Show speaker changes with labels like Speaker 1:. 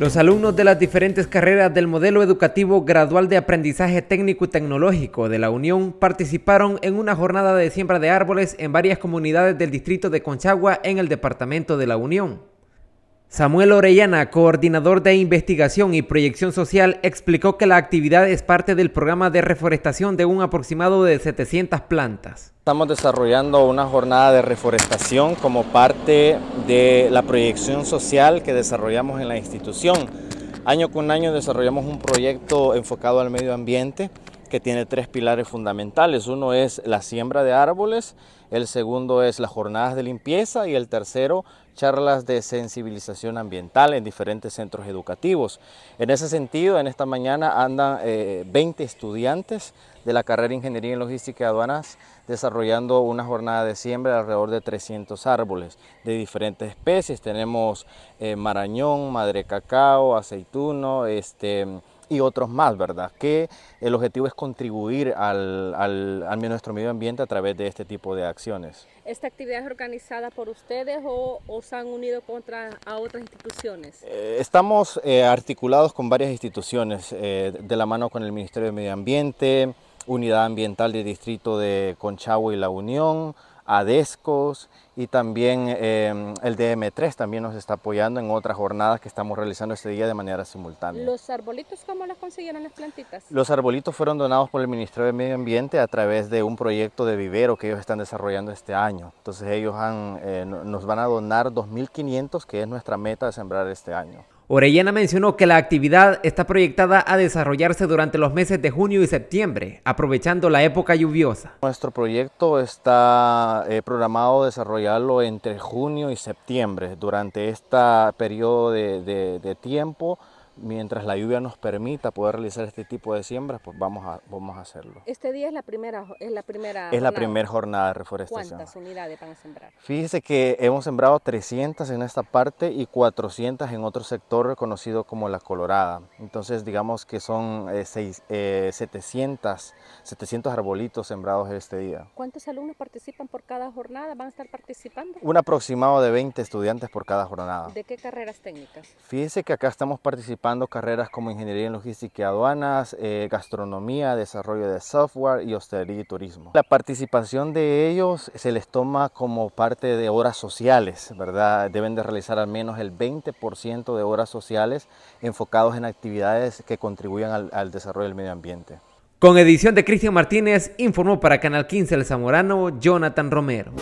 Speaker 1: Los alumnos de las diferentes carreras del modelo educativo gradual de aprendizaje técnico y tecnológico de la Unión participaron en una jornada de siembra de árboles en varias comunidades del distrito de Conchagua en el departamento de la Unión. Samuel Orellana, coordinador de investigación y proyección social, explicó que la actividad es parte del programa de reforestación de un aproximado de 700 plantas.
Speaker 2: Estamos desarrollando una jornada de reforestación como parte de la proyección social que desarrollamos en la institución. Año con año desarrollamos un proyecto enfocado al medio ambiente que tiene tres pilares fundamentales. Uno es la siembra de árboles, el segundo es las jornadas de limpieza y el tercero charlas de sensibilización ambiental en diferentes centros educativos. En ese sentido, en esta mañana andan 20 eh, estudiantes de la carrera de Ingeniería en Logística y Aduanas desarrollando una jornada de siembra alrededor de 300 árboles de diferentes especies. Tenemos eh, marañón, madre cacao, aceituno, este y otros más, ¿verdad? Que el objetivo es contribuir al, al, nuestro medio ambiente a través de este tipo de acciones.
Speaker 3: ¿Esta actividad es organizada por ustedes o, se han unido contra, a otras instituciones? Eh,
Speaker 2: estamos eh, articulados con varias instituciones, eh, de la mano con el Ministerio de Medio Ambiente, Unidad Ambiental del Distrito de Conchagua y La Unión, ADESCOS y también em, el DM3 también nos está apoyando en otras jornadas que estamos realizando este día de manera simultánea.
Speaker 3: ¿Los arbolitos cómo las consiguieron las plantitas? Los
Speaker 2: arbolitos fueron donados por el Ministerio de Medio Ambiente a través de un proyecto de vivero que ellos están desarrollando este año. Entonces ellos eh, nos van a donar 2.500 que es nuestra meta de sembrar este
Speaker 1: año. Orellana mencionó que la actividad está proyectada a desarrollarse durante los meses de junio y septiembre, aprovechando la época lluviosa. Nuestro
Speaker 2: proyecto está eh, programado programado desarrollarlo entre junio y septiembre. Durante este periodo de, de, de tiempo mientras la lluvia nos permita poder realizar este tipo de siembras, pues vamos a, vamos a hacerlo.
Speaker 3: Este día es la primera es la primera Es jornada. la primera
Speaker 2: jornada de reforestación. ¿Cuántas unidades van a sembrar? Fíjese que hemos sembrado 300 en esta parte y 400 en otro sector conocido como la Colorada. Entonces digamos que son 700, eh, 700 eh, arbolitos sembrados este día.
Speaker 3: ¿Cuántos alumnos participan por cada jornada? ¿Van a estar participando? Un aproximado
Speaker 2: de 20 estudiantes por cada jornada.
Speaker 3: ¿De qué carreras técnicas?
Speaker 2: Fíjese que acá estamos participando participando carreras como Ingeniería en Logística y Aduanas, eh, Gastronomía, Desarrollo de Software y Hostelería y Turismo. La participación de ellos se les toma como parte de horas sociales, ¿verdad? Deben de realizar al menos el 20% de horas sociales enfocados en actividades que
Speaker 1: contribuyan al, al desarrollo del medio ambiente. Con edición de Cristian Martínez, informó para Canal 15 El Zamorano Jonathan Romero.